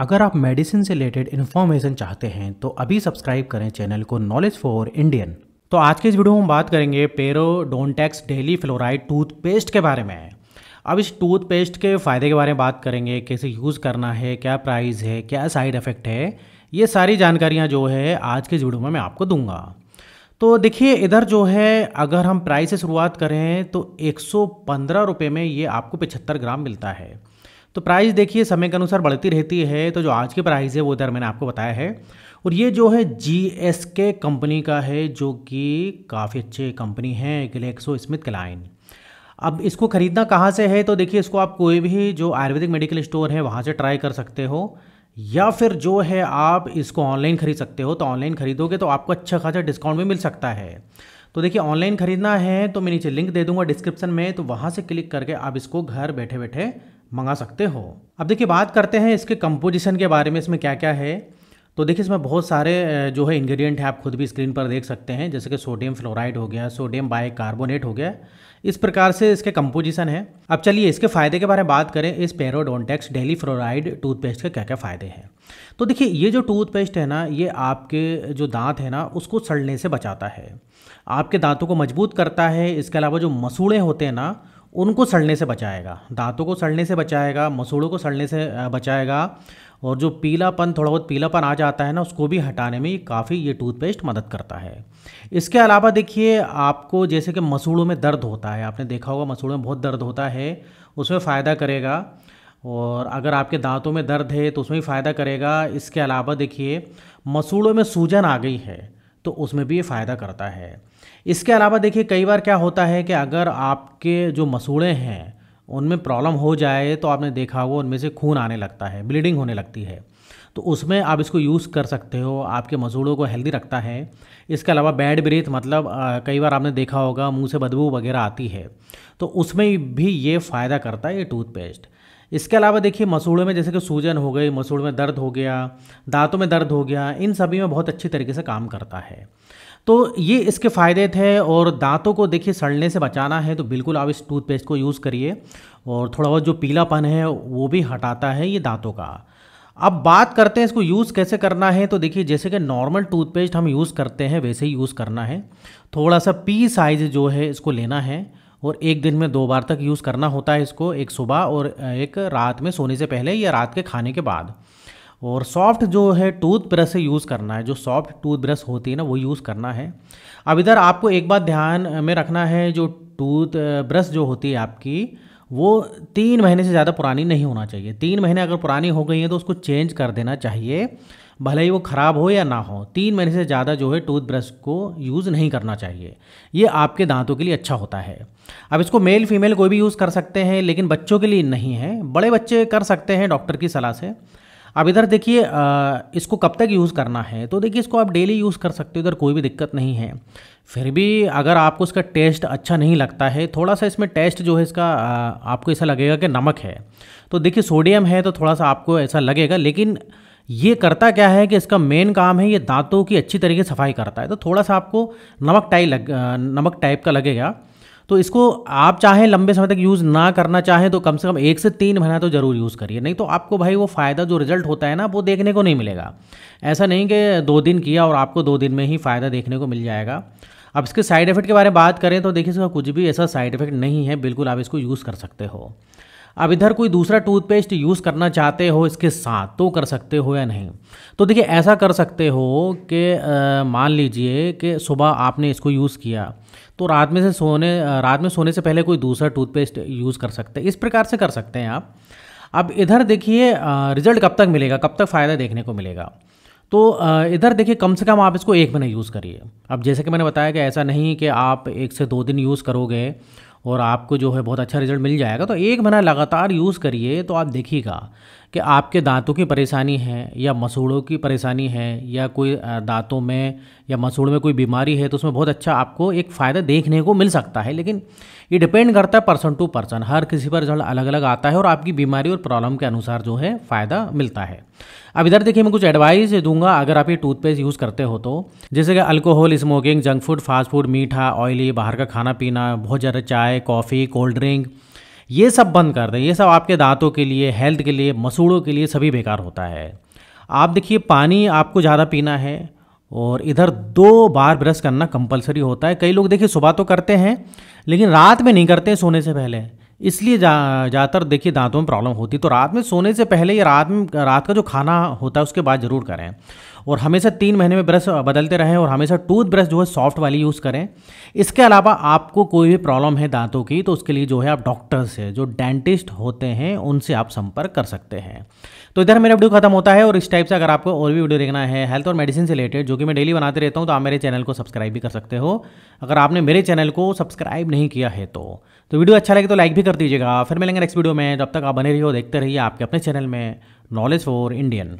अगर आप मेडिसिन से रिलेटेड इन्फॉर्मेशन चाहते हैं तो अभी सब्सक्राइब करें चैनल को नॉलेज फॉर इंडियन तो आज के इस वीडियो में हम बात करेंगे Parodontax daily fluoride toothpaste के बारे में अब इस टूथपेस्ट के फ़ायदे के बारे में बात करेंगे कैसे यूज़ करना है क्या प्राइस है क्या साइड इफ़ेक्ट है ये सारी जानकारियाँ जो है आज के इस वीडियो में मैं आपको दूंगा तो देखिए इधर जो है अगर हम प्राइस से शुरुआत करें तो एक सौ में ये आपको पचहत्तर ग्राम मिलता है तो प्राइस देखिए समय के अनुसार बढ़ती रहती है तो जो आज की प्राइस है वो दर मैंने आपको बताया है और ये जो है जी एस के कंपनी का है जो कि काफ़ी अच्छे कंपनी है ग्लेक्सो स्मिथ क्लाइन अब इसको ख़रीदना कहाँ से है तो देखिए इसको आप कोई भी जो आयुर्वेदिक मेडिकल स्टोर है वहाँ से ट्राई कर सकते हो या फिर जो है आप इसको ऑनलाइन ख़रीद सकते हो तो ऑनलाइन ख़रीदोगे तो आपको अच्छा खासा डिस्काउंट भी मिल सकता है तो देखिए ऑनलाइन ख़रीदना है तो मैं नीचे लिंक दे दूंगा डिस्क्रिप्शन में तो वहाँ से क्लिक करके आप इसको घर बैठे बैठे मंगा सकते हो अब देखिए बात करते हैं इसके कंपोजिशन के बारे में इसमें क्या क्या है तो देखिए इसमें बहुत सारे जो है इंग्रेडिएंट हैं आप खुद भी स्क्रीन पर देख सकते हैं जैसे कि सोडियम फ्लोराइड हो गया सोडियम बाइकार्बोनेट कार्बोनेट हो गया इस प्रकार से इसके कंपोजिशन है अब चलिए इसके फ़ायदे के बारे में बात करें इस पेरोडोंटेक्स डेली फ्लोराइड टूथपेस्ट के क्या क्या फ़ायदे हैं तो देखिए ये जो टूथपेस्ट है ना ये आपके जो दांत है ना उसको सड़ने से बचाता है आपके दांतों को मजबूत करता है इसके अलावा जो मसूड़े होते हैं ना उनको सड़ने से बचाएगा दांतों को सड़ने से बचाएगा मसूड़ों को सड़ने से बचाएगा और जो पीलापन थोड़ा बहुत पीलापन आ जाता है ना उसको भी हटाने में काफ़ी ये टूथपेस्ट मदद करता है इसके अलावा देखिए आपको जैसे कि मसूड़ों में दर्द होता है आपने देखा होगा मसूड़ों में बहुत दर्द होता है उसमें फ़ायदा करेगा और अगर आपके दांतों में दर्द है तो उसमें भी फ़ायदा करेगा इसके अलावा देखिए मसूड़ों में सूजन आ गई है तो उसमें भी ये फ़ायदा करता है इसके अलावा देखिए कई बार क्या होता है कि अगर आपके जो मसूड़े हैं उनमें प्रॉब्लम हो जाए तो आपने देखा होगा उनमें से खून आने लगता है ब्लीडिंग होने लगती है तो उसमें आप इसको यूज़ कर सकते हो आपके मसूड़ों को हेल्दी रखता है इसके अलावा बैड ब्रीथ मतलब आ, कई बार आपने देखा होगा मुंह से बदबू वगैरह आती है तो उसमें भी ये फ़ायदा करता है ये टूथपेस्ट इसके अलावा देखिए मसूड़ों में जैसे कि सूजन हो गई मसूड़ में दर्द हो गया दांतों में दर्द हो गया इन सभी में बहुत अच्छी तरीके से काम करता है तो ये इसके फ़ायदे थे और दांतों को देखिए सड़ने से बचाना है तो बिल्कुल आप इस टूथपेस्ट को यूज़ करिए और थोड़ा बहुत जो पीलापन है वो भी हटाता है ये दांतों का अब बात करते हैं इसको यूज़ कैसे करना है तो देखिए जैसे कि नॉर्मल टूथपेस्ट हम यूज़ करते हैं वैसे ही यूज़ करना है थोड़ा सा पी साइज़ जो है इसको लेना है और एक दिन में दो बार तक यूज़ करना होता है इसको एक सुबह और एक रात में सोने से पहले या रात के खाने के बाद और सॉफ्ट जो है टूथ ब्रश से यूज़ करना है जो सॉफ्ट टूथ ब्रश होती है ना वो यूज़ करना है अब इधर आपको एक बात ध्यान में रखना है जो टूथ ब्रश जो होती है आपकी वो तीन महीने से ज़्यादा पुरानी नहीं होना चाहिए तीन महीने अगर पुरानी हो गई है तो उसको चेंज कर देना चाहिए भले ही वो ख़राब हो या ना हो तीन महीने से ज़्यादा जो है टूथब्रश को यूज़ नहीं करना चाहिए ये आपके दांतों के लिए अच्छा होता है अब इसको मेल फीमेल कोई भी यूज़ कर सकते हैं लेकिन बच्चों के लिए नहीं है बड़े बच्चे कर सकते हैं डॉक्टर की सलाह से अब इधर देखिए इसको कब तक यूज़ करना है तो देखिए इसको आप डेली यूज़ कर सकते हो इधर कोई भी दिक्कत नहीं है फिर भी अगर आपको इसका टेस्ट अच्छा नहीं लगता है थोड़ा सा इसमें टेस्ट जो है इसका आपको ऐसा लगेगा कि नमक है तो देखिए सोडियम है तो थोड़ा सा आपको ऐसा लगेगा लेकिन ये करता क्या है कि इसका मेन काम है ये दांतों की अच्छी तरीके से सफाई करता है तो थोड़ा सा आपको नमक टाइप लग नमक टाइप का लगेगा तो इसको आप चाहें लंबे समय तक यूज़ ना करना चाहें तो कम से कम एक से तीन महीना तो ज़रूर यूज़ करिए नहीं तो आपको भाई वो फ़ायदा जो रिजल्ट होता है ना वो देखने को नहीं मिलेगा ऐसा नहीं कि दो दिन किया और आपको दो दिन में ही फ़ायदा देखने को मिल जाएगा अब इसके साइड इफ़ेक्ट के बारे में बात करें तो देखिए इसका कुछ भी ऐसा साइड इफ़ेक्ट नहीं है बिल्कुल आप इसको यूज़ कर सकते हो अब इधर कोई दूसरा टूथपेस्ट यूज़ करना चाहते हो इसके साथ तो कर सकते हो या नहीं तो देखिए ऐसा कर सकते हो कि मान लीजिए कि सुबह आपने इसको यूज़ किया तो रात में से सोने रात में सोने से पहले कोई दूसरा टूथपेस्ट यूज़ कर सकते इस प्रकार से कर सकते हैं आप अब इधर देखिए रिजल्ट कब तक मिलेगा कब तक फ़ायदा देखने को मिलेगा तो इधर देखिए कम से कम आप इसको एक महीना यूज़ करिए अब जैसे कि मैंने बताया कि ऐसा नहीं कि आप एक से दो दिन यूज़ करोगे और आपको जो है बहुत अच्छा रिजल्ट मिल जाएगा तो एक महीना लगातार यूज़ करिए तो आप देखिएगा कि आपके दांतों की परेशानी है या मसूड़ों की परेशानी है या कोई दांतों में या मसूड़ में कोई बीमारी है तो उसमें बहुत अच्छा आपको एक फ़ायदा देखने को मिल सकता है लेकिन ये डिपेंड करता है पर्सन टू पर्सन हर किसी पर रिजल्ट अलग अलग आता है और आपकी बीमारी और प्रॉब्लम के अनुसार जो है फ़ायदा मिलता है अब इधर देखिए मैं कुछ एडवाइस दूंगा अगर आप ये टूथपेस्ट यूज़ करते हो तो जैसे कि alcohol smoking junk food fast food मीठा ऑयली बाहर का खाना पीना बहुत ज़्यादा चाय कॉफ़ी कोल्ड ड्रिंक ये सब बंद कर दें ये सब आपके दांतों के लिए हेल्थ के लिए मसूड़ों के लिए सभी बेकार होता है आप देखिए पानी आपको ज़्यादा पीना है और इधर दो बार ब्रश करना कंपलसरी होता है कई लोग देखिए सुबह तो करते हैं लेकिन रात में नहीं करते सोने से पहले इसलिए ज़्यादातर देखिए दांतों में प्रॉब्लम होती तो रात में सोने से पहले या रात में रात का जो खाना होता है उसके बाद ज़रूर करें और हमेशा तीन महीने में ब्रश बदलते रहें और हमेशा टूथ ब्रश जो है सॉफ्ट वाली यूज़ करें इसके अलावा आपको कोई भी प्रॉब्लम है दांतों की तो उसके लिए जो है आप डॉक्टर से जो डेंटिस्ट होते हैं उनसे आप संपर्क कर सकते हैं तो इधर मेरा वीडियो खत्म होता है और इस टाइप से अगर आपको और भी वीडियो देखना है हेल्थ और मेडिसिन से रिलेटेड जो कि मैं डेली बनाते रहता हूँ तो आप मेरे चैनल को सब्सक्राइब भी कर सकते हो अगर आपने मेरे चैनल को सब्सक्राइब नहीं किया है तो वीडियो तो अच्छा लगे तो लाइक भी कर दीजिएगा फिर मिलेंगे नेक्स्ट वीडियो में जब तक आप बने रहिए देखते रहिए आपके अपने चैनल में नॉलेज फॉर इंडियन